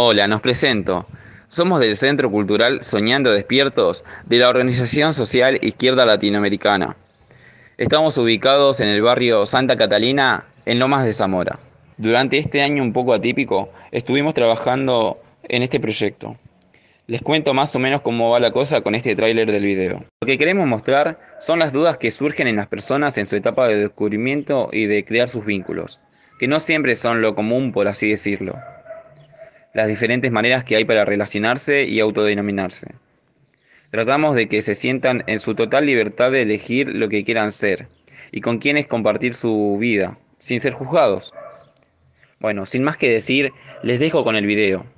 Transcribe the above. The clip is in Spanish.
Hola, nos presento. Somos del Centro Cultural Soñando Despiertos de la Organización Social Izquierda Latinoamericana. Estamos ubicados en el barrio Santa Catalina, en Lomas de Zamora. Durante este año un poco atípico, estuvimos trabajando en este proyecto. Les cuento más o menos cómo va la cosa con este tráiler del video. Lo que queremos mostrar son las dudas que surgen en las personas en su etapa de descubrimiento y de crear sus vínculos, que no siempre son lo común por así decirlo las diferentes maneras que hay para relacionarse y autodenominarse. Tratamos de que se sientan en su total libertad de elegir lo que quieran ser y con quienes compartir su vida, sin ser juzgados. Bueno, sin más que decir, les dejo con el video.